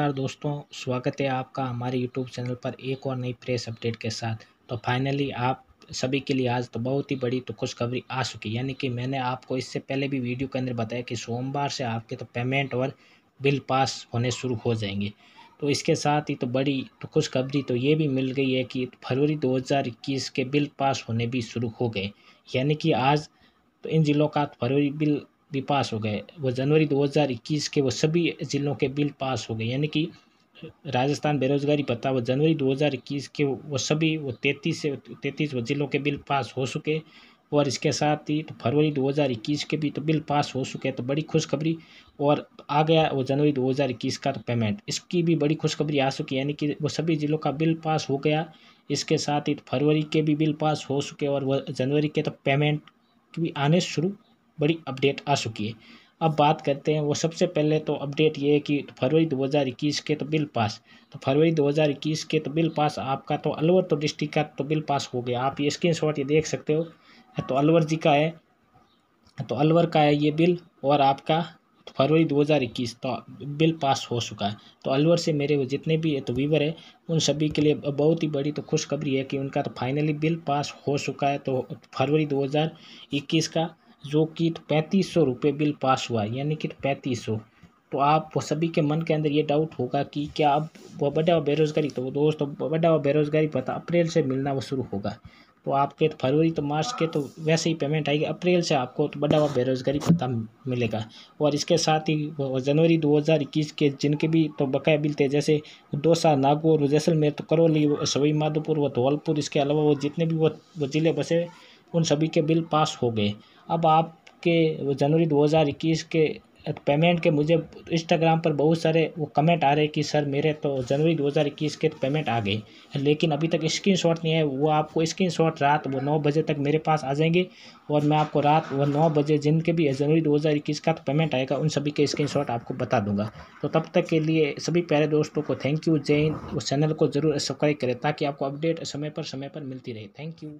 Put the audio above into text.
नमस्कार दोस्तों स्वागत है आपका हमारे YouTube चैनल पर एक और नई प्रेस अपडेट के साथ तो फाइनली आप सभी के लिए आज तो बहुत ही बड़ी तो खुशखबरी आ चुकी यानी कि मैंने आपको इससे पहले भी वीडियो के अंदर बताया कि सोमवार से आपके तो पेमेंट और बिल पास होने शुरू हो जाएंगे तो इसके साथ ही तो बड़ी तो खुशखबरी तो ये भी मिल गई है कि फरवरी दो के बिल पास होने भी शुरू हो गए यानी कि आज तो इन ज़िलों का फरवरी बिल भी पास हो गए वो जनवरी 2021 के वो सभी ज़िलों के बिल पास हो गए यानी कि राजस्थान बेरोजगारी पता वो जनवरी 2021 के वो सभी वो तैतीस से तैतीस वो ज़िलों के बिल पास हो चुके और इसके साथ ही तो फरवरी 2021 के भी तो बिल पास हो चुके हैं तो बड़ी खुशखबरी और आ गया वो जनवरी 2021 का तो पेमेंट इसकी भी बड़ी खुशखबरी आ चुकी है यानी कि वो सभी ज़िलों का बिल पास हो गया इसके साथ ही तो फरवरी के भी बिल पास हो चुके और वह जनवरी के तो पेमेंट भी आने शुरू बड़ी अपडेट आ चुकी है अब बात करते हैं वो सबसे पहले तो अपडेट ये है कि फरवरी 2021 के तो बिल पास तो फरवरी 2021 के तो बिल पास आपका तो अलवर तो डिस्ट्रिक्ट का तो बिल पास हो गया आप ये स्क्रीन शॉट ये देख सकते हो तो अलवर जी का है तो अलवर का है ये बिल और आपका फरवरी 2021 तो बिल पास हो चुका है तो अलवर से मेरे वो जितने भी तो वीवर है उन सभी के लिए बहुत ही बड़ी तो खुशखबरी है कि उनका तो फाइनली बिल पास हो चुका है तो फरवरी 2021 का जो कि पैंतीस सौ रुपये बिल पास हुआ है यानी कि पैंतीस सौ तो आप सभी के मन के अंदर ये डाउट होगा कि क्या अब बड़ा बेरोज़गारी तो दोस्तों हुआ बेरोज़गारी पता अप्रैल से मिलना वो शुरू होगा तो आपके तो फरवरी तो मार्च के तो वैसे ही पेमेंट आएगी अप्रैल से आपको तो बड़ा हुआ बेरोजगारी पता मिलेगा और इसके साथ ही जनवरी 2021 के जिनके भी तो बकाया बिल थे जैसे दोसा नागौर जैसलमेर तो करौली सवाई माधोपुर व धौलपुर इसके अलावा वो जितने भी वो, वो ज़िले बसे उन सभी के बिल पास हो गए अब आपके जनवरी दो हज़ार इक्कीस के पेमेंट के मुझे इंस्टाग्राम पर बहुत सारे वो कमेंट आ रहे हैं कि सर मेरे तो जनवरी 2021 के पेमेंट आ गए लेकिन अभी तक स्क्रीनशॉट नहीं है वो आपको स्क्रीनशॉट रात वो नौ बजे तक मेरे पास आ जाएंगे और मैं आपको रात वो नौ बजे जिनके भी जनवरी 2021 का तो पेमेंट आएगा उन सभी के शॉट आपको बता दूंगा तो तब तक के लिए सभी प्यारे दोस्तों को थैंक यू जय उस चैनल को ज़रूर सब्सक्राइब करें ताकि आपको अपडेट समय पर समय पर मिलती रहे थैंक यू